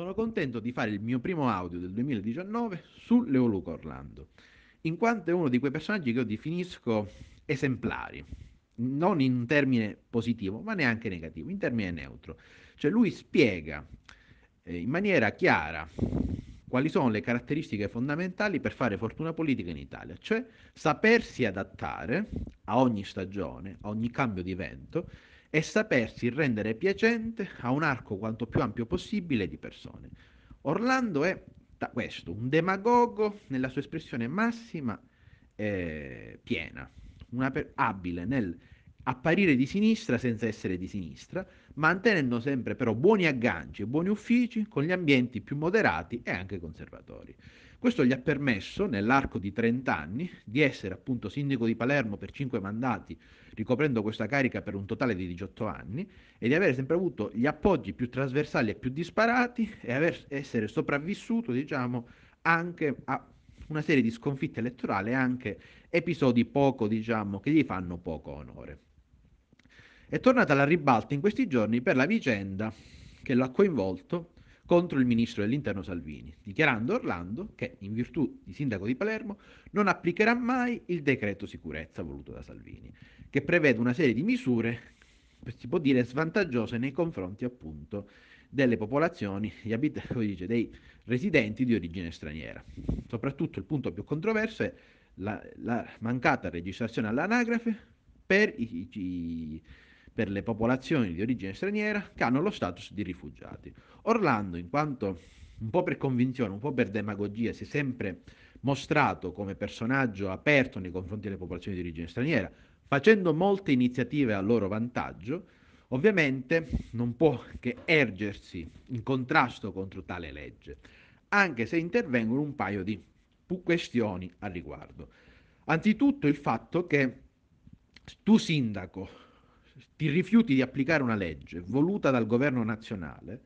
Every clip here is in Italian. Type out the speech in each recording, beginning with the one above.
Sono contento di fare il mio primo audio del 2019 su Leo Luca Orlando, in quanto è uno di quei personaggi che io definisco esemplari, non in termine positivo, ma neanche negativo, in termine neutro. Cioè lui spiega eh, in maniera chiara quali sono le caratteristiche fondamentali per fare fortuna politica in Italia, cioè sapersi adattare a ogni stagione, a ogni cambio di vento e sapersi rendere piacente a un arco quanto più ampio possibile di persone. Orlando è da questo, un demagogo nella sua espressione massima eh, piena, per- abile nel apparire di sinistra senza essere di sinistra, mantenendo sempre però buoni agganci e buoni uffici con gli ambienti più moderati e anche conservatori. Questo gli ha permesso, nell'arco di 30 anni, di essere appunto sindaco di Palermo per 5 mandati ricoprendo questa carica per un totale di 18 anni, e di avere sempre avuto gli appoggi più trasversali e più disparati e aver, essere sopravvissuto, diciamo, anche a una serie di sconfitte elettorali e anche episodi poco, diciamo, che gli fanno poco onore. È tornata alla ribalta in questi giorni per la vicenda che lo ha coinvolto contro il ministro dell'interno Salvini, dichiarando Orlando che, in virtù di sindaco di Palermo, non applicherà mai il decreto sicurezza voluto da Salvini, che prevede una serie di misure, si può dire, svantaggiose nei confronti appunto delle popolazioni, abit- dice, dei residenti di origine straniera. Soprattutto il punto più controverso è la, la mancata registrazione all'anagrafe per i, i per le popolazioni di origine straniera che hanno lo status di rifugiati. Orlando, in quanto un po' per convinzione, un po' per demagogia, si è sempre mostrato come personaggio aperto nei confronti delle popolazioni di origine straniera, facendo molte iniziative a loro vantaggio, ovviamente non può che ergersi in contrasto contro tale legge, anche se intervengono un paio di questioni al riguardo. Anzitutto il fatto che tu sindaco ti rifiuti di applicare una legge voluta dal governo nazionale,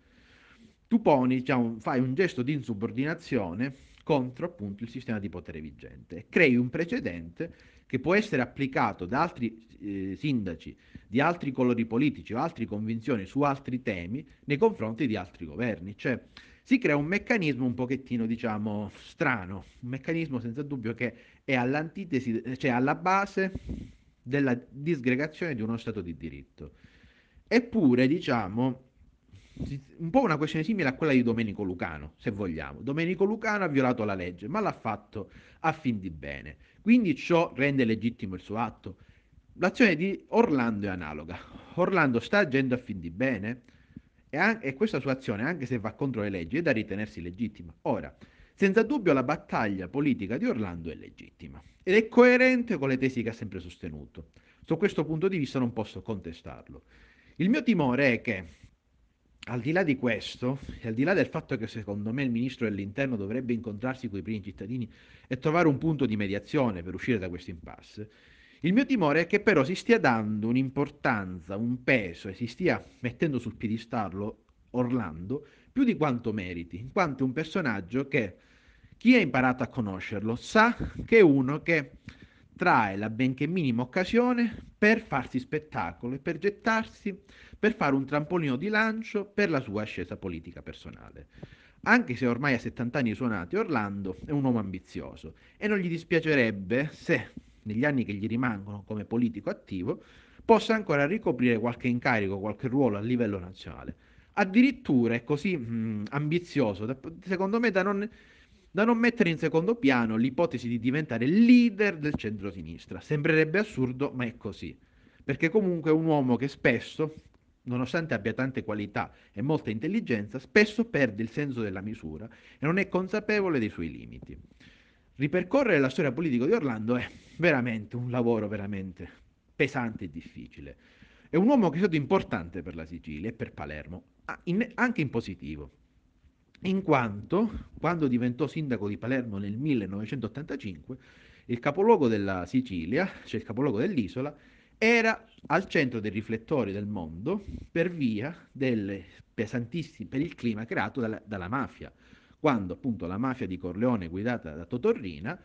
tu poni, diciamo, fai un gesto di insubordinazione contro appunto il sistema di potere vigente. Crei un precedente che può essere applicato da altri eh, sindaci di altri colori politici o altre convinzioni su altri temi nei confronti di altri governi. Cioè si crea un meccanismo un pochettino, diciamo, strano, un meccanismo senza dubbio che è all'antitesi, cioè alla base della disgregazione di uno Stato di diritto. Eppure, diciamo, un po' una questione simile a quella di Domenico Lucano, se vogliamo. Domenico Lucano ha violato la legge, ma l'ha fatto a fin di bene. Quindi ciò rende legittimo il suo atto. L'azione di Orlando è analoga. Orlando sta agendo a fin di bene e, anche, e questa sua azione, anche se va contro le leggi, è da ritenersi legittima. Ora, senza dubbio la battaglia politica di Orlando è legittima ed è coerente con le tesi che ha sempre sostenuto. Su questo punto di vista non posso contestarlo. Il mio timore è che, al di là di questo, e al di là del fatto che secondo me il ministro dell'interno dovrebbe incontrarsi con i primi cittadini e trovare un punto di mediazione per uscire da questo impasse, il mio timore è che però si stia dando un'importanza, un peso e si stia mettendo sul piedistallo Orlando più di quanto meriti, in quanto è un personaggio che chi ha imparato a conoscerlo sa che è uno che trae la benché minima occasione per farsi spettacolo e per gettarsi, per fare un trampolino di lancio per la sua ascesa politica personale. Anche se ormai ha 70 anni suonati, Orlando è un uomo ambizioso e non gli dispiacerebbe se, negli anni che gli rimangono come politico attivo, possa ancora ricoprire qualche incarico, qualche ruolo a livello nazionale addirittura è così mh, mm, ambizioso, da, secondo me, da non, da non mettere in secondo piano l'ipotesi di diventare leader del centro-sinistra. Sembrerebbe assurdo, ma è così. Perché comunque è un uomo che spesso, nonostante abbia tante qualità e molta intelligenza, spesso perde il senso della misura e non è consapevole dei suoi limiti. Ripercorrere la storia politica di Orlando è veramente un lavoro veramente pesante e difficile. È un uomo che è stato importante per la Sicilia e per Palermo, Ah, in, anche in positivo, in quanto quando diventò sindaco di Palermo nel 1985, il capoluogo della Sicilia, cioè il capoluogo dell'isola, era al centro dei riflettori del mondo per via del pesantissimo per il clima creato dalla, dalla mafia, quando appunto la mafia di Corleone guidata da Totorrina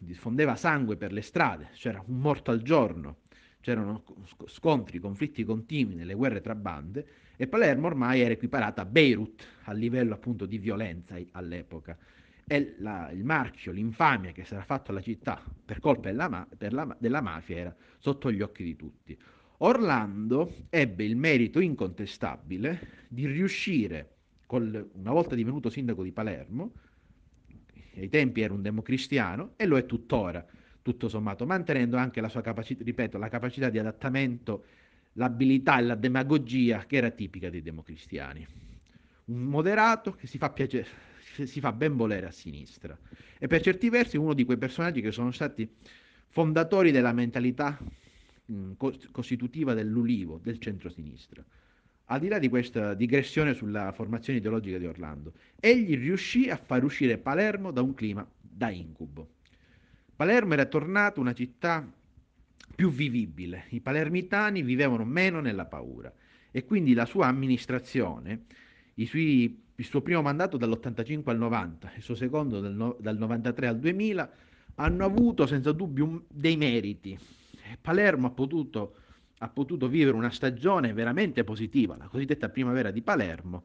diffondeva sangue per le strade, c'era un morto al giorno, c'erano scontri, conflitti continui nelle guerre tra bande e Palermo ormai era equiparata a Beirut a livello appunto di violenza all'epoca. E la, il marchio, l'infamia che si era fatto alla città per colpa della, della, della mafia era sotto gli occhi di tutti. Orlando ebbe il merito incontestabile di riuscire, col, una volta divenuto sindaco di Palermo, ai tempi era un democristiano e lo è tuttora, tutto sommato, mantenendo anche la sua capacità, ripeto, la capacità di adattamento, l'abilità e la demagogia che era tipica dei democristiani. Un moderato che si fa, piacere, si fa ben volere a sinistra e per certi versi uno di quei personaggi che sono stati fondatori della mentalità mh, mm, costitutiva dell'ulivo, del centro-sinistra. Al di là di questa digressione sulla formazione ideologica di Orlando, egli riuscì a far uscire Palermo da un clima da incubo. Palermo era tornata una città più vivibile, i palermitani vivevano meno nella paura e quindi la sua amministrazione, sui, il suo primo mandato dall'85 al 90, il suo secondo dal, dal 93 al 2000, hanno avuto senza dubbio dei meriti. Palermo ha potuto, ha potuto vivere una stagione veramente positiva, la cosiddetta primavera di Palermo,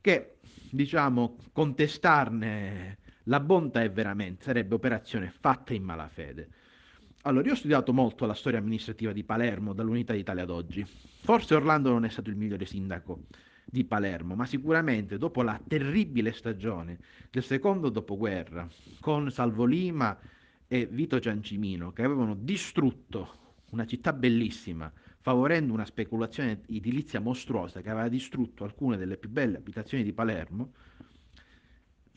che diciamo contestarne la bontà è veramente, sarebbe operazione fatta in malafede. Allora, io ho studiato molto la storia amministrativa di Palermo dall'Unità d'Italia ad oggi. Forse Orlando non è stato il migliore sindaco di Palermo, ma sicuramente dopo la terribile stagione del secondo dopoguerra con Salvo Lima e Vito Ciancimino che avevano distrutto una città bellissima, favorendo una speculazione edilizia mostruosa che aveva distrutto alcune delle più belle abitazioni di Palermo,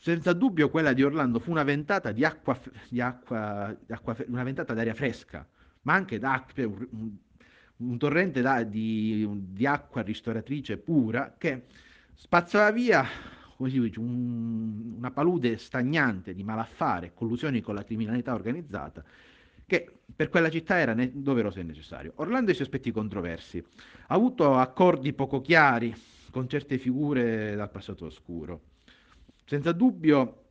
senza dubbio quella di Orlando fu una ventata di acqua, di acqua, di acqua una ventata d'aria fresca, ma anche d'acqua, cioè un, un torrente da, di, di, acqua ristoratrice pura che spazzava via così, un, una palude stagnante di malaffare, e collusioni con la criminalità organizzata che per quella città era ne- doveroso e necessario. Orlando ha i suoi aspetti controversi, ha avuto accordi poco chiari con certe figure dal passato oscuro senza dubbio,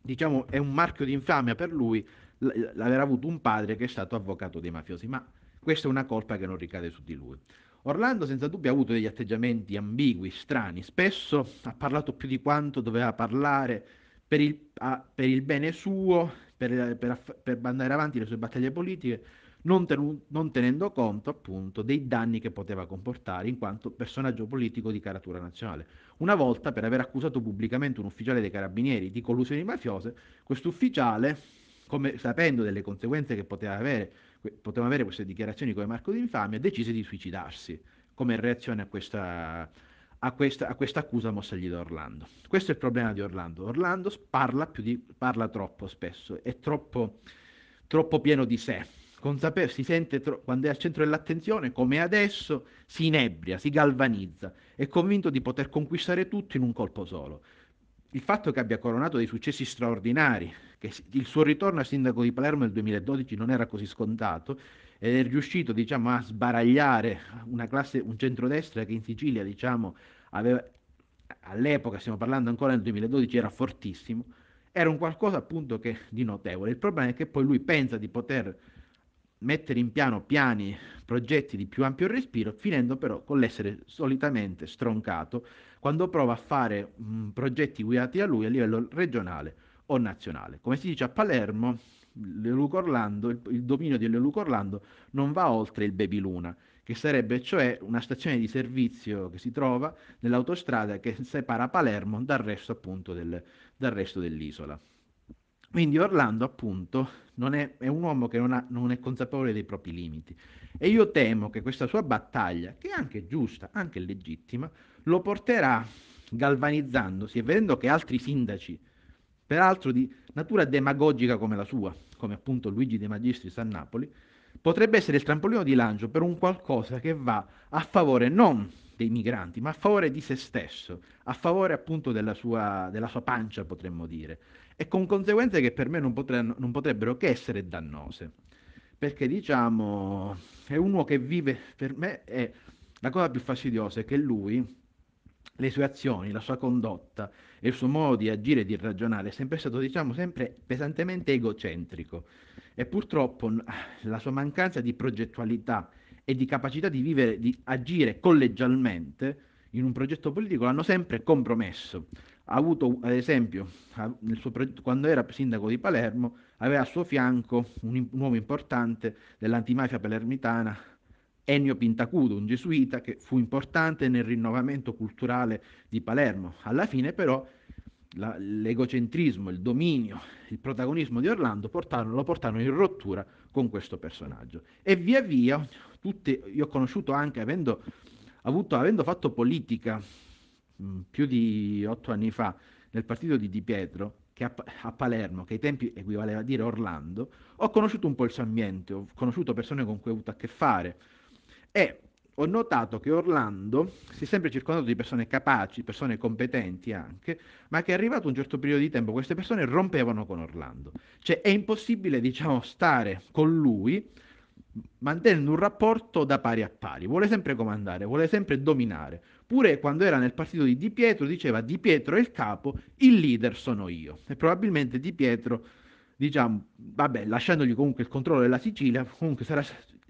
diciamo, è un marchio di infamia per lui l'aver avuto un padre che è stato avvocato dei mafiosi, ma questa è una colpa che non ricade su di lui. Orlando senza dubbio ha avuto degli atteggiamenti ambigui, strani, spesso ha parlato più di quanto doveva parlare per il, per il bene suo, per, per, per andare avanti le sue battaglie politiche, non, tenu- non tenendo conto appunto dei danni che poteva comportare in quanto personaggio politico di caratura nazionale. Una volta, per aver accusato pubblicamente un ufficiale dei carabinieri di collusioni mafiose, quest'ufficiale, come, sapendo delle conseguenze che poteva avere, poteva avere queste dichiarazioni come marco di infamia, decise di suicidarsi come reazione a questa, a questa, a questa accusa mossagli da Orlando. Questo è il problema di Orlando. Orlando parla, di, parla troppo spesso, è troppo, troppo pieno di sé consapevole, si sente tro- quando è al centro dell'attenzione, come adesso, si inebria, si galvanizza, è convinto di poter conquistare tutto in un colpo solo. Il fatto che abbia coronato dei successi straordinari, che il suo ritorno a sindaco di Palermo nel 2012 non era così scontato, ed è riuscito diciamo, a sbaragliare una classe, un centrodestra che in Sicilia diciamo, aveva, all'epoca, stiamo parlando ancora nel 2012, era fortissimo, era un qualcosa appunto che, di notevole. Il problema è che poi lui pensa di poter mettere in piano piani, progetti di più ampio respiro, finendo però con l'essere solitamente stroncato quando prova a fare mh, mm, progetti guidati da lui a livello regionale o nazionale. Come si dice a Palermo, Orlando, il, il, dominio di Leluco Orlando non va oltre il Baby Luna, che sarebbe cioè una stazione di servizio che si trova nell'autostrada che separa Palermo dal resto, appunto, del, dal resto dell'isola. Quindi Orlando appunto è, è, un uomo che non, ha, non è consapevole dei propri limiti e io temo che questa sua battaglia, che è anche giusta, anche legittima, lo porterà galvanizzandosi e vedendo che altri sindaci, peraltro di natura demagogica come la sua, come appunto Luigi De Magistris a Napoli, potrebbe essere il trampolino di lancio per un qualcosa che va a favore non dei migranti, ma a favore di se stesso, a favore appunto della sua, della sua pancia, potremmo dire e con conseguenze che per me non, potranno, non potrebbero che essere dannose. Perché diciamo, è uno che vive, per me è la cosa più fastidiosa è che lui, le sue azioni, la sua condotta e il suo modo di agire e di ragionare è sempre stato, diciamo, sempre pesantemente egocentrico e purtroppo la sua mancanza di progettualità e di capacità di vivere, di agire collegialmente in un progetto politico l'hanno sempre compromesso, ha avuto, ad esempio, suo, quando era sindaco di Palermo, aveva a suo fianco un, un uomo importante dell'antimafia palermitana, Ennio Pintacudo, un gesuita che fu importante nel rinnovamento culturale di Palermo. Alla fine però la, l'egocentrismo, il dominio, il protagonismo di Orlando portarono, lo portarono in rottura con questo personaggio. E via via, tutte, io ho conosciuto anche avendo, avuto, avendo fatto politica Mm, più di otto anni fa nel partito di Di Pietro, che a, a, Palermo, che ai tempi equivaleva a dire Orlando, ho conosciuto un po' il suo ambiente, ho conosciuto persone con cui ho avuto a che fare e ho notato che Orlando si è sempre circondato di persone capaci, persone competenti anche, ma che arrivato un certo periodo di tempo queste persone rompevano con Orlando. Cioè è impossibile, diciamo, stare con lui mantenendo un rapporto da pari a pari, vuole sempre comandare, vuole sempre dominare, Pure quando era nel partito di Di Pietro diceva Di Pietro è il capo, il leader sono io. E probabilmente Di Pietro, diciamo, vabbè, lasciandogli comunque il controllo della Sicilia, comunque sarà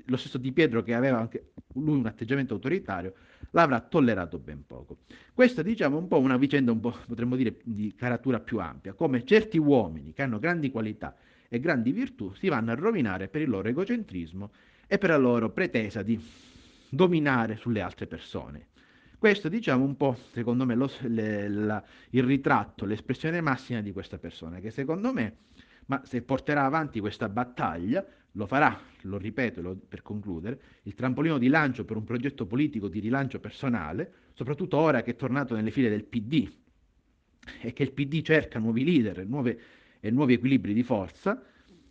lo stesso Di Pietro che aveva anche lui un atteggiamento autoritario, l'avrà tollerato ben poco. Questa diciamo è un po' una vicenda, un po', potremmo dire, di caratura più ampia, come certi uomini che hanno grandi qualità e grandi virtù si vanno a rovinare per il loro egocentrismo e per la loro pretesa di dominare sulle altre persone. Questo diciamo un po', secondo me, lo, le, la, il ritratto, l'espressione massima di questa persona, che secondo me, ma se porterà avanti questa battaglia, lo farà, lo ripeto lo, per concludere, il trampolino di lancio per un progetto politico di rilancio personale, soprattutto ora che è tornato nelle file del PD e che il PD cerca nuovi leader nuove, e nuovi equilibri di forza,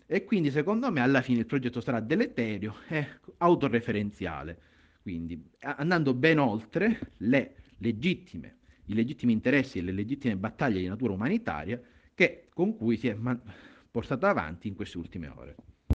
e quindi secondo me alla fine il progetto sarà deleterio e autoreferenziale. Quindi andando ben oltre le legittime, i legittimi interessi e le legittime battaglie di natura umanitaria che, con cui si è man- portata avanti in queste ultime ore.